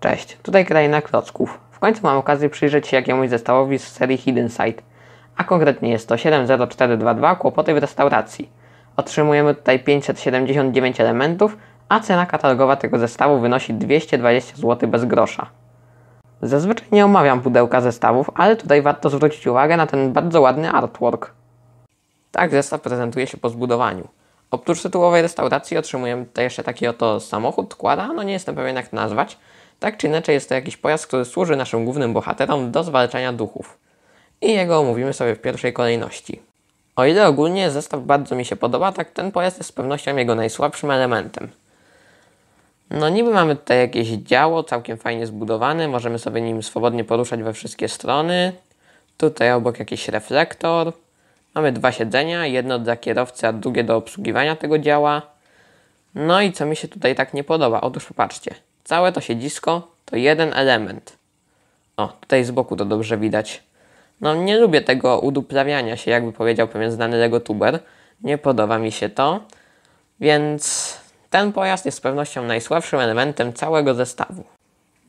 Cześć, tutaj Kraina Klocków. W końcu mam okazję przyjrzeć się jakiemuś zestawowi z serii Hidden Side, a konkretnie jest to 70422 Kłopoty w restauracji. Otrzymujemy tutaj 579 elementów, a cena katalogowa tego zestawu wynosi 220 zł bez grosza. Zazwyczaj nie omawiam pudełka zestawów, ale tutaj warto zwrócić uwagę na ten bardzo ładny artwork. Tak zestaw prezentuje się po zbudowaniu. Oprócz tytułowej restauracji otrzymujemy tutaj jeszcze taki oto samochód, kłada, no nie jestem pewien jak nazwać, tak czy inaczej jest to jakiś pojazd, który służy naszym głównym bohaterom do zwalczania duchów. I jego omówimy sobie w pierwszej kolejności. O ile ogólnie zestaw bardzo mi się podoba, tak ten pojazd jest z pewnością jego najsłabszym elementem. No niby mamy tutaj jakieś działo, całkiem fajnie zbudowane, możemy sobie nim swobodnie poruszać we wszystkie strony. Tutaj obok jakiś reflektor. Mamy dwa siedzenia, jedno dla kierowcy, a drugie do obsługiwania tego działa. No i co mi się tutaj tak nie podoba? Otóż popatrzcie – Całe to siedzisko to jeden element. O, tutaj z boku to dobrze widać. No, nie lubię tego uduplawiania się, jakby powiedział pewien znany legotuber. Nie podoba mi się to. Więc ten pojazd jest z pewnością najsłabszym elementem całego zestawu.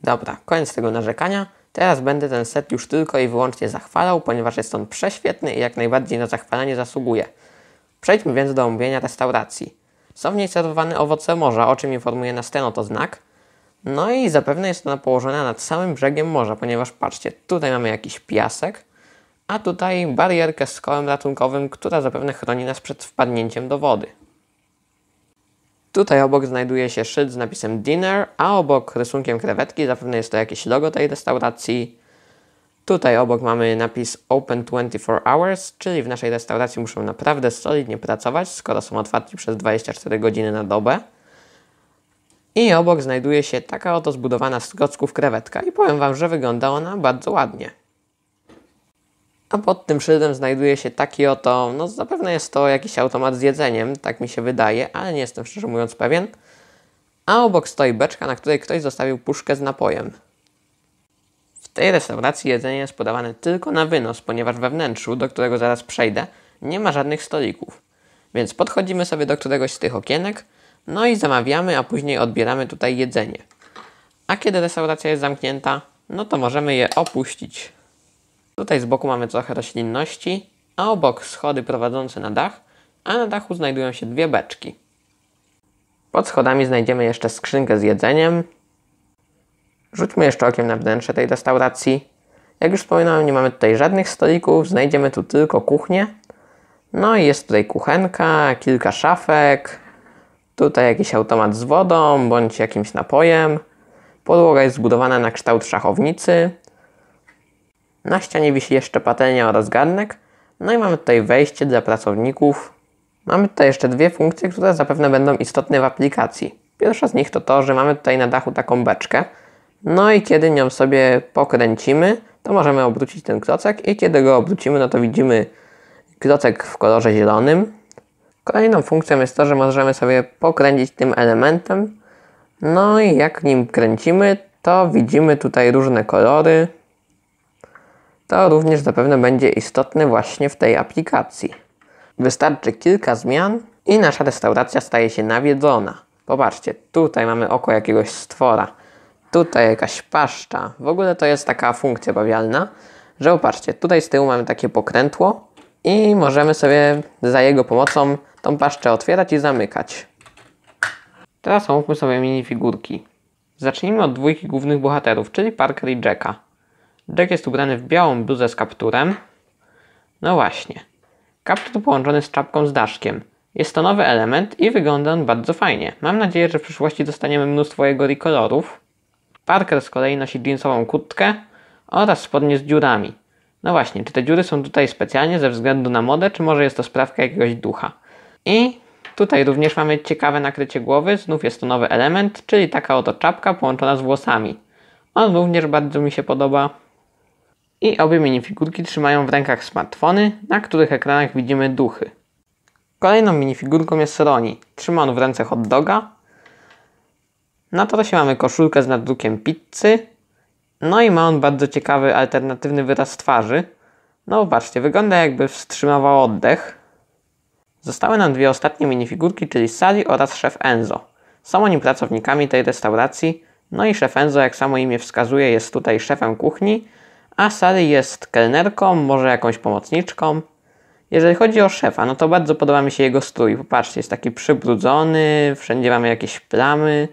Dobra, koniec tego narzekania. Teraz będę ten set już tylko i wyłącznie zachwalał, ponieważ jest on prześwietny i jak najbardziej na zachwalanie zasługuje. Przejdźmy więc do omówienia restauracji. Są w niej serwowane owoce morza, o czym informuje nas ten oto znak – no i zapewne jest ona położona nad samym brzegiem morza, ponieważ patrzcie, tutaj mamy jakiś piasek, a tutaj barierkę z kołem ratunkowym, która zapewne chroni nas przed wpadnięciem do wody. Tutaj obok znajduje się szyld z napisem Dinner, a obok rysunkiem krewetki zapewne jest to jakieś logo tej restauracji. Tutaj obok mamy napis Open 24 Hours, czyli w naszej restauracji muszą naprawdę solidnie pracować, skoro są otwarci przez 24 godziny na dobę. I obok znajduje się taka oto zbudowana z klocków krewetka i powiem Wam, że wygląda ona bardzo ładnie. A pod tym szyldem znajduje się taki oto, no zapewne jest to jakiś automat z jedzeniem, tak mi się wydaje, ale nie jestem szczerze mówiąc pewien. A obok stoi beczka, na której ktoś zostawił puszkę z napojem. W tej restauracji jedzenie jest podawane tylko na wynos, ponieważ we wnętrzu, do którego zaraz przejdę, nie ma żadnych stolików. Więc podchodzimy sobie do któregoś z tych okienek, no i zamawiamy, a później odbieramy tutaj jedzenie. A kiedy restauracja jest zamknięta, no to możemy je opuścić. Tutaj z boku mamy trochę roślinności, a obok schody prowadzące na dach, a na dachu znajdują się dwie beczki. Pod schodami znajdziemy jeszcze skrzynkę z jedzeniem. Rzućmy jeszcze okiem na wnętrze tej restauracji. Jak już wspominałem, nie mamy tutaj żadnych stolików, znajdziemy tu tylko kuchnię. No i jest tutaj kuchenka, kilka szafek, Tutaj jakiś automat z wodą bądź jakimś napojem. Podłoga jest zbudowana na kształt szachownicy. Na ścianie wisi jeszcze patelnia oraz garnek. No i mamy tutaj wejście dla pracowników. Mamy tutaj jeszcze dwie funkcje, które zapewne będą istotne w aplikacji. Pierwsza z nich to to, że mamy tutaj na dachu taką beczkę. No i kiedy nią sobie pokręcimy, to możemy obrócić ten krocek i kiedy go obrócimy, no to widzimy krocek w kolorze zielonym, Kolejną funkcją jest to, że możemy sobie pokręcić tym elementem. No i jak nim kręcimy, to widzimy tutaj różne kolory. To również zapewne będzie istotne właśnie w tej aplikacji. Wystarczy kilka zmian i nasza restauracja staje się nawiedzona. Popatrzcie, tutaj mamy oko jakiegoś stwora, tutaj jakaś paszcza. W ogóle to jest taka funkcja bawialna, że popatrzcie, tutaj z tyłu mamy takie pokrętło, i możemy sobie za jego pomocą tą paszczę otwierać i zamykać. Teraz omówmy sobie minifigurki. Zacznijmy od dwójki głównych bohaterów, czyli Parker i Jacka. Jack jest ubrany w białą bluzę z kapturem. No właśnie. Kaptur połączony z czapką z daszkiem. Jest to nowy element i wygląda on bardzo fajnie. Mam nadzieję, że w przyszłości dostaniemy mnóstwo jego rekolorów. Parker z kolei nosi jeansową kurtkę oraz spodnie z dziurami. No właśnie, czy te dziury są tutaj specjalnie ze względu na modę, czy może jest to sprawka jakiegoś ducha? I tutaj również mamy ciekawe nakrycie głowy, znów jest to nowy element, czyli taka oto czapka połączona z włosami. On również bardzo mi się podoba. I obie minifigurki trzymają w rękach smartfony, na których ekranach widzimy duchy. Kolejną minifigurką jest Roni. Trzyma on w ręce hot doga. Na torosie mamy koszulkę z nadrukiem pizzy, no i ma on bardzo ciekawy, alternatywny wyraz twarzy. No patrzcie, wygląda jakby wstrzymywał oddech. Zostały nam dwie ostatnie minifigurki, czyli Sali oraz szef Enzo. Są oni pracownikami tej restauracji, no i szef Enzo, jak samo imię wskazuje, jest tutaj szefem kuchni, a Sali jest kelnerką, może jakąś pomocniczką. Jeżeli chodzi o szefa, no to bardzo podoba mi się jego strój. Popatrzcie, jest taki przybrudzony, wszędzie mamy jakieś plamy.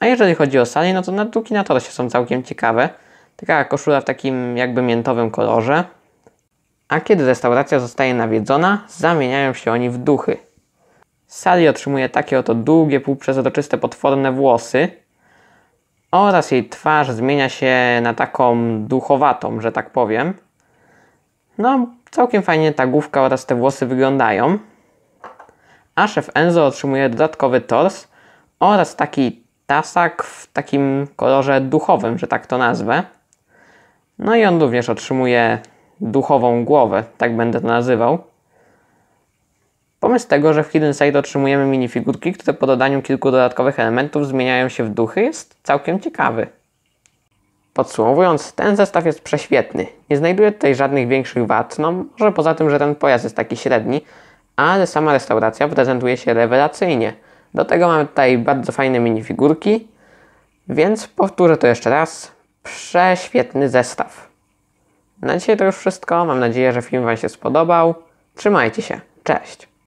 A jeżeli chodzi o Sali, no to nadruki na torsie są całkiem ciekawe. Taka koszula w takim jakby miętowym kolorze. A kiedy restauracja zostaje nawiedzona, zamieniają się oni w duchy. Sali otrzymuje takie oto długie, półprzezroczyste, potworne włosy oraz jej twarz zmienia się na taką duchowatą, że tak powiem. No, całkiem fajnie ta główka oraz te włosy wyglądają. A szef Enzo otrzymuje dodatkowy tors oraz taki tasak w takim kolorze duchowym, że tak to nazwę. No i on również otrzymuje duchową głowę, tak będę to nazywał. Pomysł tego, że w Hidden Side otrzymujemy minifigurki, które po dodaniu kilku dodatkowych elementów zmieniają się w duchy, jest całkiem ciekawy. Podsumowując, ten zestaw jest prześwietny. Nie znajduję tutaj żadnych większych wad, no może poza tym, że ten pojazd jest taki średni, ale sama restauracja prezentuje się rewelacyjnie – do tego mamy tutaj bardzo fajne minifigurki, więc powtórzę to jeszcze raz. Prześwietny zestaw. Na dzisiaj to już wszystko. Mam nadzieję, że film Wam się spodobał. Trzymajcie się. Cześć.